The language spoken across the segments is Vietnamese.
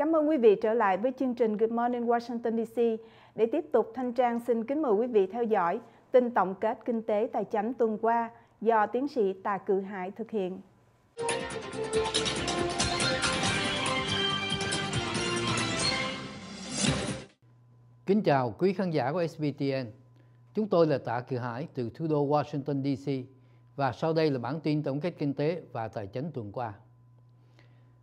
Cảm ơn quý vị trở lại với chương trình Good Morning Washington DC. Để tiếp tục, Thanh Trang xin kính mời quý vị theo dõi tin tổng kết kinh tế tài chính tuần qua do tiến sĩ Tà Cự Hải thực hiện. Kính chào quý khán giả của SBTN. Chúng tôi là Tạ Cự Hải từ thủ đô Washington DC và sau đây là bản tin tổng kết kinh tế và tài chính tuần qua.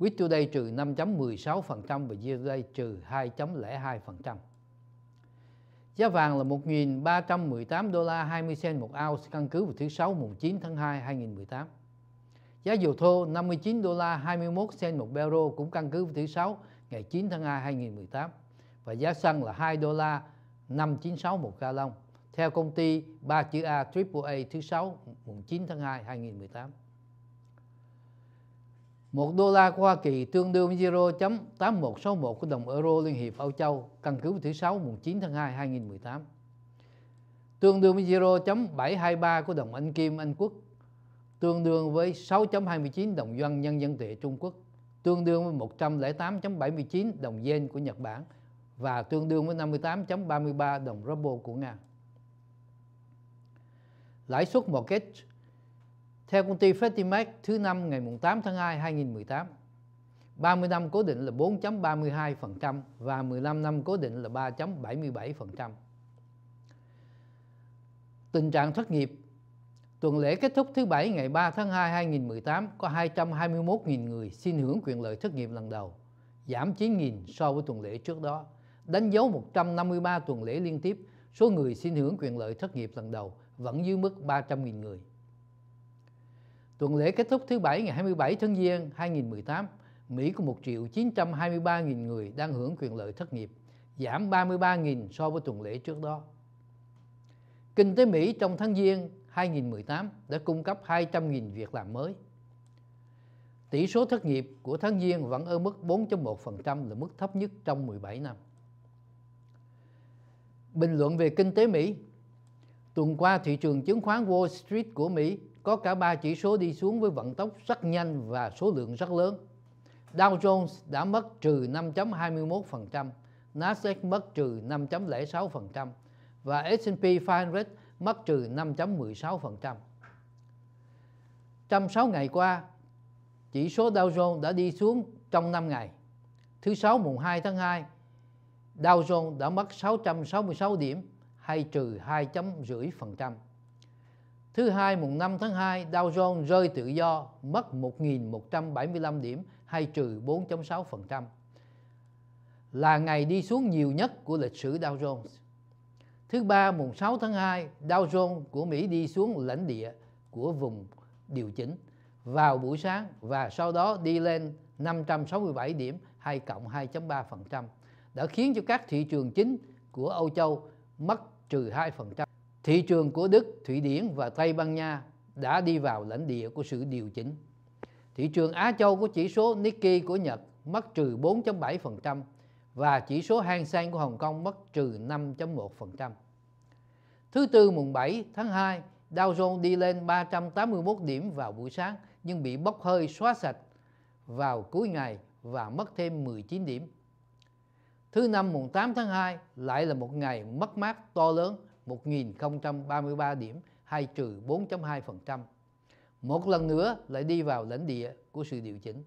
Week today trừ 5.16% và year today trừ 2.02%. Giá vàng là 1.318 đô la 20 cent một ounce căn cứ vào thứ Sáu mùng 9 tháng 2 2018. Giá dầu thô 59 đô la 21 cent một barrel cũng căn cứ vào thứ Sáu ngày 9 tháng 2 2018 và giá xăng là 2 đô la 596 một ga lông theo công ty 3 chữ A AAA thứ Sáu mùng 9 tháng 2 2018. 1 đô la của Hoa Kỳ tương đương với 0.8161 của đồng euro Liên hiệp Âu Châu căn cứ thứ 6 mùng 9 tháng 2 2018. Tương đương với 0.723 của đồng Anh Kim Anh Quốc, tương đương với 6.29 đồng Yuan Nhân dân tệ Trung Quốc, tương đương với 108.79 đồng Yen của Nhật Bản và tương đương với 58.33 đồng Ruble của Nga. Lãi suất mortgage theo công ty Fatimax thứ năm ngày 8 tháng 2 2018, 30 năm cố định là 4.32% và 15 năm cố định là 3.77%. Tình trạng thất nghiệp Tuần lễ kết thúc thứ Bảy ngày 3 tháng 2 2018 có 221.000 người xin hưởng quyền lợi thất nghiệp lần đầu, giảm 9.000 so với tuần lễ trước đó, đánh dấu 153 tuần lễ liên tiếp số người xin hưởng quyền lợi thất nghiệp lần đầu vẫn dưới mức 300.000 người. Tuần lễ kết thúc thứ Bảy ngày 27 tháng Giêng 2018, Mỹ có 1 triệu 923.000 người đang hưởng quyền lợi thất nghiệp, giảm 33.000 so với tuần lễ trước đó. Kinh tế Mỹ trong tháng Giêng 2018 đã cung cấp 200.000 việc làm mới. Tỷ số thất nghiệp của tháng Giêng vẫn ở mức 4.1% là mức thấp nhất trong 17 năm. Bình luận về kinh tế Mỹ Tuần qua, thị trường chứng khoán Wall Street của Mỹ có cả ba chỉ số đi xuống với vận tốc rất nhanh và số lượng rất lớn. Dow Jones đã mất trừ 5.21%, Nasdaq mất trừ 5.06% và S&P 500 mất trừ 5.16%. Trong 6 ngày qua, chỉ số Dow Jones đã đi xuống trong 5 ngày. Thứ Sáu mùng 2 tháng 2, Dow Jones đã mất 666 điểm hay trừ 2.5%. Thứ hai mùng 5 tháng 2, Dow Jones rơi tự do, mất 1.175 điểm hay trừ 4.6%. Là ngày đi xuống nhiều nhất của lịch sử Dow Jones. Thứ ba mùng 6 tháng 2, Dow Jones của Mỹ đi xuống lãnh địa của vùng điều chỉnh vào buổi sáng và sau đó đi lên 567 điểm hay cộng 2.3% đã khiến cho các thị trường chính của Âu Châu mất trừ 2% thị trường của Đức, Thụy Điển và Tây Ban Nha đã đi vào lãnh địa của sự điều chỉnh. Thị trường Á Châu có chỉ số Nikkei của Nhật mất trừ 4.7% và chỉ số Hang Seng của Hồng Kông mất trừ 5.1%. Thứ tư mùng 7 tháng 2, Dow Jones đi lên 381 điểm vào buổi sáng nhưng bị bốc hơi xóa sạch vào cuối ngày và mất thêm 19 điểm. Thứ năm mùng 8 tháng 2 lại là một ngày mất mát to lớn 1.033 điểm hay trừ 4.2%. Một lần nữa lại đi vào lãnh địa của sự điều chỉnh.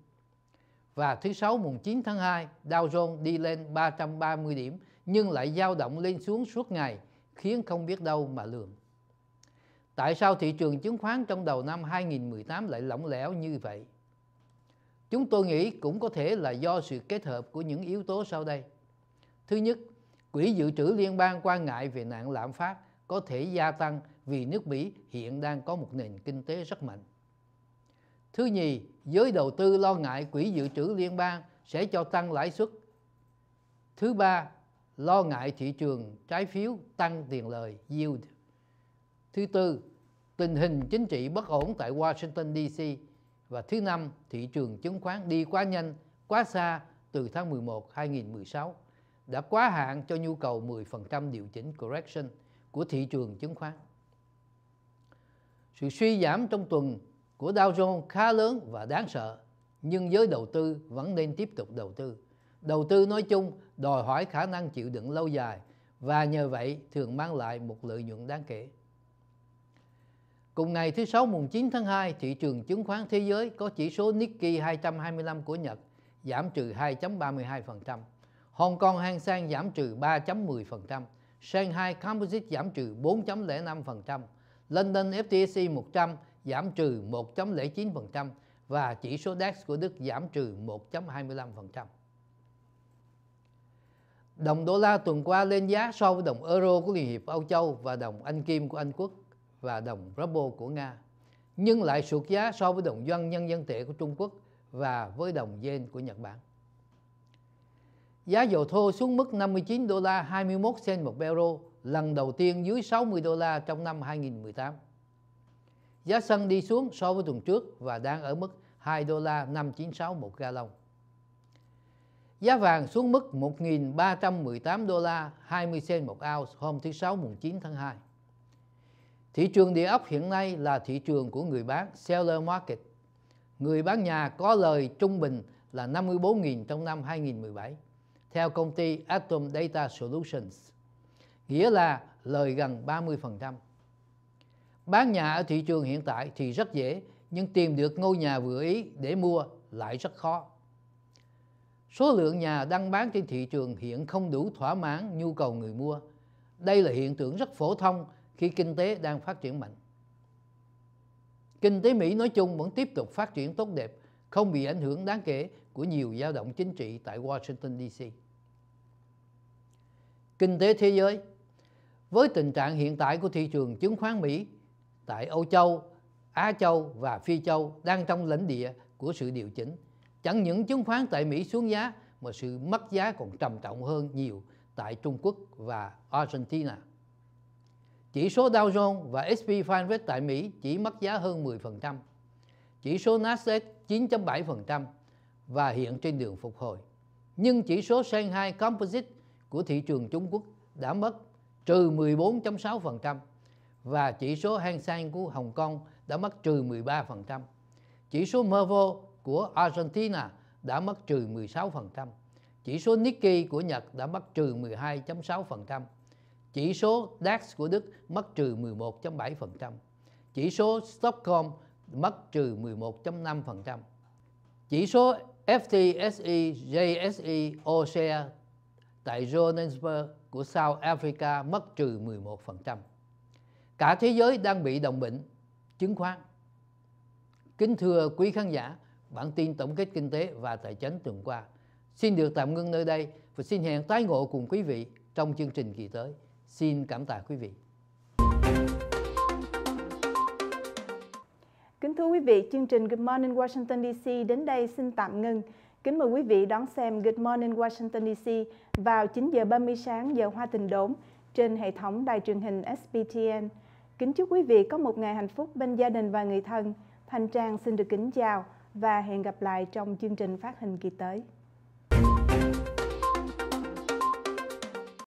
Và thứ Sáu mùng 9 tháng 2, Dow Jones đi lên 330 điểm nhưng lại dao động lên xuống suốt ngày khiến không biết đâu mà lường. Tại sao thị trường chứng khoán trong đầu năm 2018 lại lỏng lẻo như vậy? Chúng tôi nghĩ cũng có thể là do sự kết hợp của những yếu tố sau đây. Thứ nhất, Quỹ dự trữ liên bang quan ngại về nạn lạm phát có thể gia tăng vì nước Mỹ hiện đang có một nền kinh tế rất mạnh. Thứ nhì, giới đầu tư lo ngại quỹ dự trữ liên bang sẽ cho tăng lãi suất. Thứ ba, lo ngại thị trường trái phiếu tăng tiền lời yield. Thứ tư, tình hình chính trị bất ổn tại Washington DC và thứ năm, thị trường chứng khoán đi quá nhanh, quá xa từ tháng 11 2016 đã quá hạn cho nhu cầu 10% điều chỉnh correction của thị trường chứng khoán. Sự suy giảm trong tuần của Dow Jones khá lớn và đáng sợ, nhưng giới đầu tư vẫn nên tiếp tục đầu tư. Đầu tư nói chung đòi hỏi khả năng chịu đựng lâu dài và nhờ vậy thường mang lại một lợi nhuận đáng kể. Cùng ngày thứ Sáu mùng 9 tháng 2, thị trường chứng khoán thế giới có chỉ số Nikkei 225 của Nhật giảm trừ 2.32%. Hong Kong Hang Seng giảm trừ 3.10%, Shanghai Composite giảm trừ 4.05%, London FTSE 100 giảm trừ 1.09% và chỉ số DAX của Đức giảm trừ 1.25%. Đồng đô la tuần qua lên giá so với đồng euro của Liên hiệp Âu Châu và đồng Anh Kim của Anh Quốc và đồng ruble của Nga, nhưng lại sụt giá so với đồng yuan nhân dân tệ của Trung Quốc và với đồng yen của Nhật Bản. Giá dầu thô xuống mức 59 đô la 21 cent một barrel, lần đầu tiên dưới 60 đô la trong năm 2018. Giá xăng đi xuống so với tuần trước và đang ở mức 2 đô la 596 một gallon. Giá vàng xuống mức 1.318 đô la 20 cent một ounce hôm thứ Sáu mùng 9 tháng 2. Thị trường địa ốc hiện nay là thị trường của người bán seller market. Người bán nhà có lời trung bình là 54.000 trong năm 2017 theo công ty Atom Data Solutions, nghĩa là lời gần 30%. Bán nhà ở thị trường hiện tại thì rất dễ, nhưng tìm được ngôi nhà vừa ý để mua lại rất khó. Số lượng nhà đang bán trên thị trường hiện không đủ thỏa mãn nhu cầu người mua. Đây là hiện tượng rất phổ thông khi kinh tế đang phát triển mạnh. Kinh tế Mỹ nói chung vẫn tiếp tục phát triển tốt đẹp, không bị ảnh hưởng đáng kể của nhiều dao động chính trị tại Washington DC kinh tế thế giới. Với tình trạng hiện tại của thị trường chứng khoán Mỹ tại Âu Châu, Á Châu và Phi Châu đang trong lãnh địa của sự điều chỉnh. Chẳng những chứng khoán tại Mỹ xuống giá mà sự mất giá còn trầm trọng hơn nhiều tại Trung Quốc và Argentina. Chỉ số Dow Jones và S&P 500 tại Mỹ chỉ mất giá hơn 10%. Chỉ số Nasdaq 9.7% và hiện trên đường phục hồi. Nhưng chỉ số Shanghai Composite của thị trường Trung Quốc đã mất trừ 14.6% và chỉ số Hang Seng của Hồng Kông đã mất trừ 13%. Chỉ số Mervo của Argentina đã mất trừ 16%. Chỉ số Nikkei của Nhật đã mất trừ 12.6%. Chỉ số DAX của Đức mất trừ 11.7%. Chỉ số Stockholm mất trừ 11.5%. Chỉ số FTSE, JSE, OSE tại Johannesburg của South Africa mất trừ 11%. Cả thế giới đang bị đồng bệnh chứng khoán. Kính thưa quý khán giả, bản tin tổng kết kinh tế và tài chính tuần qua xin được tạm ngưng nơi đây và xin hẹn tái ngộ cùng quý vị trong chương trình kỳ tới. Xin cảm tạ quý vị. Kính thưa quý vị, chương trình Good Morning Washington DC đến đây xin tạm ngưng. Kính mời quý vị đón xem Good Morning Washington DC vào 9 giờ 30 sáng giờ Hoa Tình Đốn trên hệ thống đài truyền hình SBTN. Kính chúc quý vị có một ngày hạnh phúc bên gia đình và người thân. Thanh Trang xin được kính chào và hẹn gặp lại trong chương trình phát hình kỳ tới.